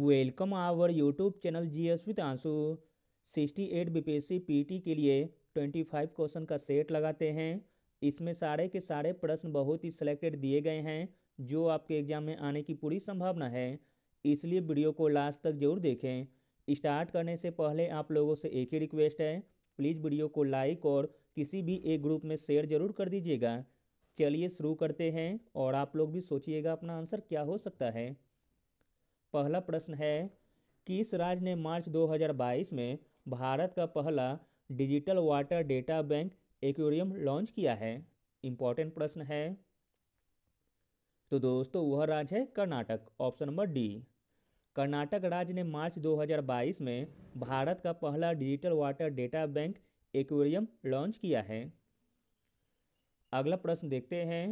welcome our YouTube channel G S with Ansu sixty eight B P S C P T के लिए twenty five question का set लगाते हैं इसमें सारे के सारे प्रश्न बहुत ही सिलेक्टेड दिए गए हैं जो आपके एग्जाम में आने की पूरी संभावना है इसलिए वीडियो को लास्ट तक जरूर देखें स्टार्ट करने से पहले आप लोगों से एक ही रिक्वेस्ट है प्लीज़ वीडियो को लाइक और किसी भी एक ग्रुप में शेयर जरूर कर दीजिएगा चलिए शुरू करते हैं और आप लोग भी सोचिएगा अपना आंसर क्या हो सकता है पहला प्रश्न है किस राज्य ने मार्च 2022 में भारत का पहला digital water data bank aquarium launch किया है इम्पॉर्टेंट प्रश्न है तो दोस्तों वह राज्य है Karnataka option number D Karnataka राज्य ने मार्च 2022 में भारत का पहला digital water data bank aquarium launch किया है अगला प्रश्न देखते हैं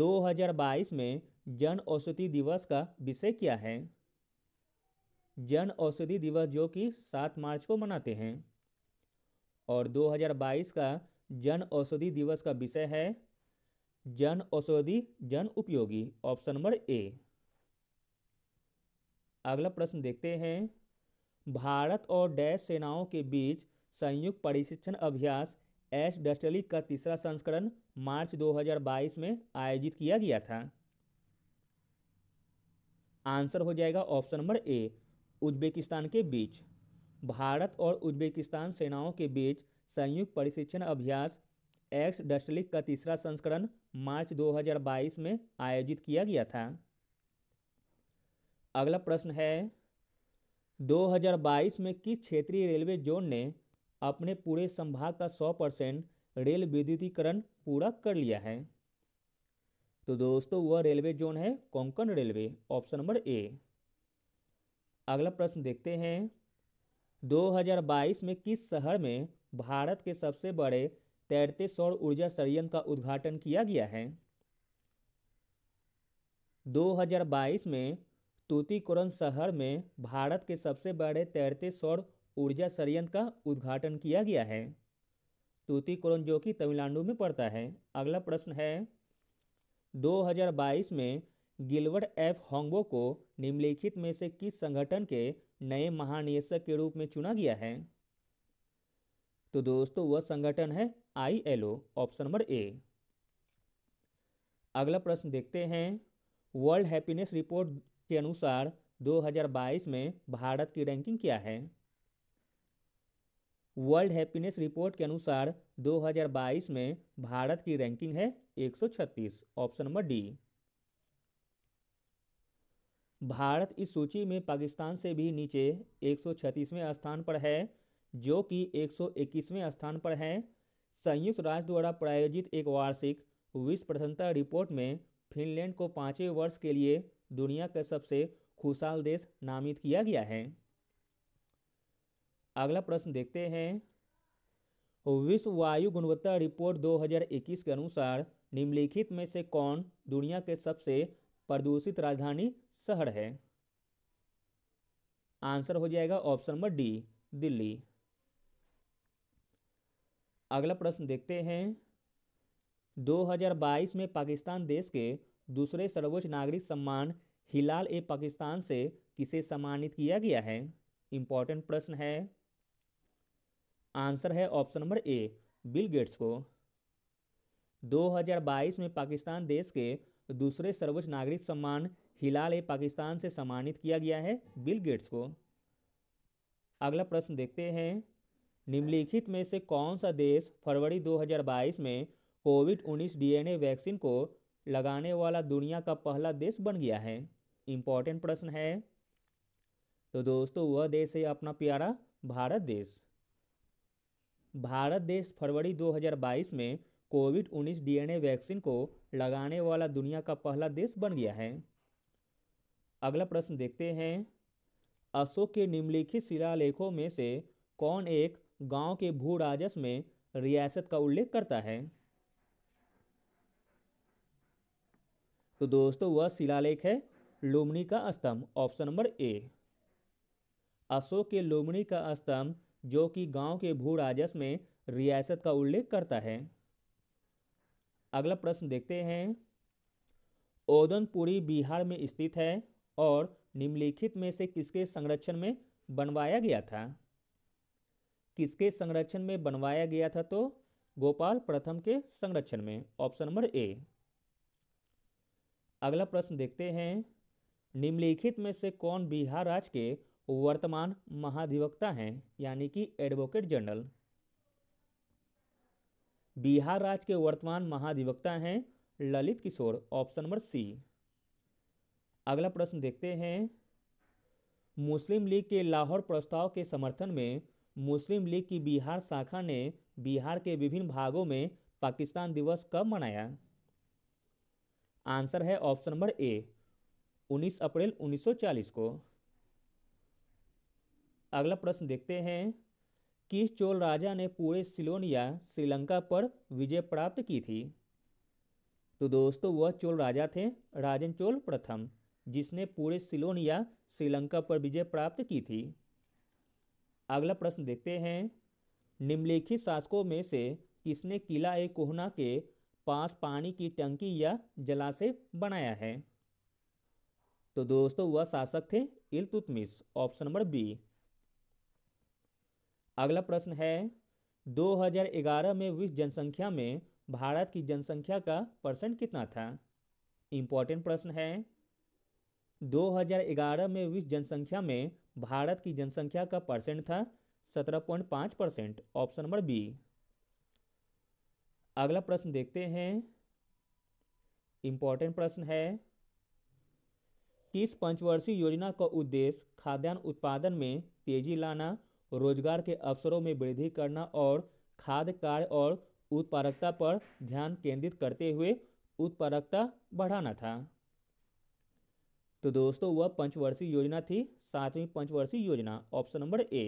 2022 में जन औषधि दिवस का विषय क्या है जन औषधि दिवस जो कि सात मार्च को मनाते हैं और 2022 का जन औषधि दिवस का विषय है जन औषधि जन उपयोगी ऑप्शन नंबर ए अगला प्रश्न देखते हैं भारत और डैश सेनाओं के बीच संयुक्त प्रशिक्षण अभ्यास एस डस्टली का तीसरा संस्करण मार्च 2022 में आयोजित किया गया था आंसर हो जाएगा ऑप्शन नंबर ए उज्बेकिस्तान के बीच भारत और उज्बेकिस्तान सेनाओं के बीच संयुक्त प्रशिक्षण अभ्यास एक्स डस्टलिक का तीसरा संस्करण मार्च 2022 में आयोजित किया गया था अगला प्रश्न है 2022 में किस क्षेत्रीय रेलवे जोन ने अपने पूरे संभाग का 100 परसेंट रेल विद्युतीकरण पूरा कर लिया है तो दोस्तों वह रेलवे जोन है Konkan railway option number A अगला प्रश्न देखते हैं 2022 में किस शहर में भारत के सबसे बड़े तैरते सौर ऊर्जा संयंत्र का उद्घाटन किया गया है 2022 में तूतीकोरन शहर में भारत के सबसे बड़े तैरते सौर ऊर्जा संयंत्र का उद्घाटन किया गया है तूतीकोरन जो कि तमिलनाडु में पड़ता है अगला प्रश्न है 2022 में गिलवर्ड एफ होंगबो को निम्नलिखित में से किस संगठन के नए महानिदेशक के रूप में चुना गया है तो दोस्तों वह संगठन है आईएलओ ऑप्शन नंबर ए अगला प्रश्न देखते हैं वर्ल्ड हैप्पीनेस रिपोर्ट के अनुसार 2022 में भारत की रैंकिंग क्या है वर्ल्ड हैप्पीनेस रिपोर्ट के अनुसार 2022 में भारत की रैंकिंग है 136 ऑप्शन नंबर डी भारत इस सूची में पाकिस्तान से भी नीचे 136वें स्थान पर है जो कि 121वें स्थान पर है संयुक्त राज्य द्वारा प्रायोजित एक वार्षिक विश्व प्रसन्नता रिपोर्ट में फिनलैंड को पाँचवें वर्ष के लिए दुनिया का सबसे खुशहाल देश नामित किया गया है अगला प्रश्न देखते हैं विश्व वायु गुणवत्ता रिपोर्ट 2021 के अनुसार निम्नलिखित में से कौन दुनिया के सबसे प्रदूषित राजधानी शहर है आंसर हो जाएगा ऑप्शन नंबर डी दिल्ली अगला प्रश्न देखते हैं 2022 में पाकिस्तान देश के दूसरे सर्वोच्च नागरिक सम्मान हिलाल ए पाकिस्तान से किसे सम्मानित किया गया है इम्पॉर्टेंट प्रश्न है आंसर है option number A Bill Gates को 2022 में पाकिस्तान देश के दूसरे सर्वोच्च नागरिक सम्मान हिलाल ए पाकिस्तान से सम्मानित किया गया है बिल गेट्स को अगला प्रश्न देखते हैं निम्नलिखित में से कौन सा देश फरवरी 2022 में कोविड 19 डीएनए वैक्सीन को लगाने वाला दुनिया का पहला देश बन गया है इम्पॉर्टेंट प्रश्न है तो दोस्तों वह देश है अपना प्यारा भारत देश भारत देश फरवरी 2022 में कोविड 19 डीएनए वैक्सीन को लगाने वाला दुनिया का पहला देश बन गया है अगला प्रश्न देखते हैं अशोक के निम्नलिखित शिलालेखों में से कौन एक गांव के भू राजस्व में रियासत का उल्लेख करता है तो दोस्तों वह शिलालेख है लोमनी का स्तंभ ऑप्शन नंबर ए अशोक के लोमनी का स्तंभ जो कि गांव के भू राजस में रियासत का उल्लेख करता है अगला प्रश्न देखते हैं ओदनपुरी बिहार में स्थित है और निम्नलिखित में से किसके संरक्षण में बनवाया गया था किसके संरक्षण में बनवाया गया था तो गोपाल प्रथम के संरक्षण में ऑप्शन नंबर ए अगला प्रश्न देखते हैं निम्नलिखित में से कौन बिहार राज्य के वर्तमान महाधिवक्ता हैं यानी कि एडवोकेट जनरल बिहार राज्य के वर्तमान महाधिवक्ता हैं Lalit Kishore option number C अगला प्रश्न देखते हैं मुस्लिम लीग के लाहौर प्रस्ताव के समर्थन में मुस्लिम लीग की बिहार शाखा ने बिहार के विभिन्न भागों में पाकिस्तान दिवस कब मनाया आंसर है ऑप्शन नंबर ए 19 अप्रैल 1940 को अगला प्रश्न देखते हैं किस चोल राजा ने पूरे सिलोन या श्रीलंका पर विजय प्राप्त की थी तो दोस्तों वह चोल राजा थे राजन चोल प्रथम जिसने पूरे सिलोन या श्रीलंका पर विजय प्राप्त की थी अगला प्रश्न देखते हैं निम्नलिखित शासकों में से किसने किला ए कोहना के पास पानी की टंकी या जलाशय बनाया है तो दोस्तों वह शासक थे इलतुतमिस ऑप्शन नंबर बी अगला प्रश्न है 2011 में विश्व जनसंख्या में भारत की जनसंख्या का परसेंट कितना था इम्पॉर्टेंट प्रश्न है 2011 में विश्व जनसंख्या में भारत की जनसंख्या का परसेंट था 17.5 परसेंट ऑप्शन नंबर बी अगला प्रश्न देखते हैं इम्पॉर्टेंट प्रश्न है किस पंचवर्षीय योजना का उद्देश्य खाद्यान्न उत्पादन में तेजी लाना रोजगार के अवसरों में वृद्धि करना और खाद्य कार्य और उत्पादकता पर ध्यान केंद्रित करते हुए उत्पादकता बढ़ाना था तो दोस्तों वह पंचवर्षीय योजना थी सातवीं पंचवर्षीय योजना ऑप्शन नंबर ए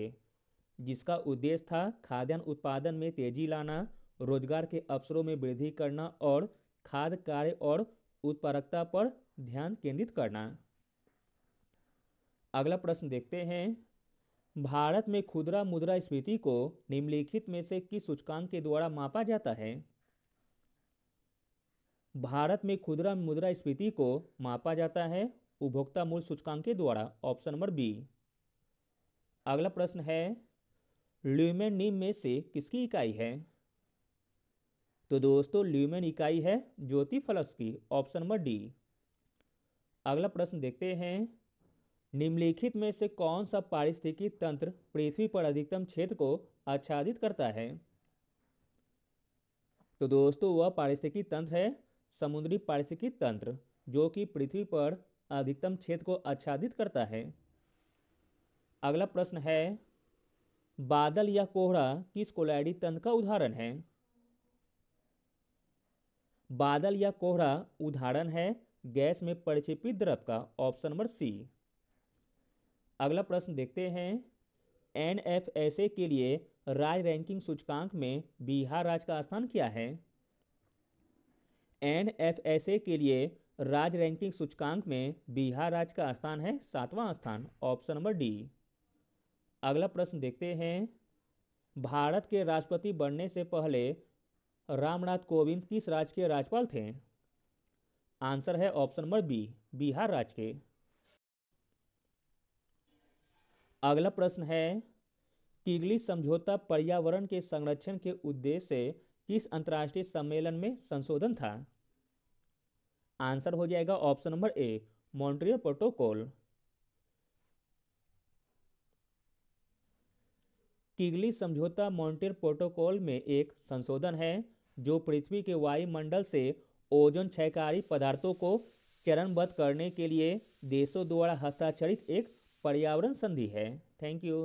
जिसका उद्देश्य था खाद्यान्न उत्पादन में तेजी लाना रोजगार के अवसरों में वृद्धि करना और खाद्य कार्य और उत्पादकता पर ध्यान केंद्रित करना अगला प्रश्न देखते हैं भारत में खुदरा मुद्रा स्फीति को निम्नलिखित में से किस सूचकांक के द्वारा मापा जाता है भारत में खुदरा मुद्रा स्फीति को मापा जाता है उपभोक्ता मूल्य सूचकांक के द्वारा ऑप्शन नंबर बी अगला प्रश्न है ल्यूमेन निम में से किसकी इकाई है तो दोस्तों ल्यूमेन इकाई है ज्योति फलस की ऑप्शन नंबर डी अगला प्रश्न देखते हैं निम्नलिखित में से कौन सा पारिस्थितिकी तंत्र पृथ्वी पर अधिकतम क्षेत्र को आच्छादित करता है तो दोस्तों वह पारिस्थितिकी तंत्र है समुद्री पारिस्थितिकी तंत्र जो कि पृथ्वी पर अधिकतम क्षेत्र को आच्छादित करता है अगला प्रश्न है बादल या कोहरा किस कोलाइडी तंत्र का उदाहरण है बादल या कोहरा उदाहरण है गैस में परिचिपित द्रव का ऑप्शन नंबर सी अगला प्रश्न देखते हैं एन एफ एस ए के लिए राज्य रैंकिंग सूचकांक में बिहार राज्य का स्थान क्या है एन एफ एस ए के लिए राज्य रैंकिंग सूचकांक में बिहार राज्य का स्थान है सातवां स्थान ऑप्शन नंबर डी अगला प्रश्न देखते हैं भारत के राष्ट्रपति बनने से पहले रामनाथ कोविंद किस राज्य के राज्यपाल थे आंसर है ऑप्शन नंबर बी बिहार राज्य के अगला प्रश्न है किगली समझौता पर्यावरण के संरक्षण के उद्देश्य से किस अंतर्राष्ट्रीय सम्मेलन में संशोधन था आंसर हो जाएगा option number A Montreal protocol Kigali समझौता मॉन्ट्रियल प्रोटोकॉल में एक संशोधन है जो पृथ्वी के वायुमंडल से ओजोन क्षयकारी पदार्थों को चरणबद्ध करने के लिए देशों द्वारा हस्ताक्षरित एक पर्यावरण संधि है थैंक यू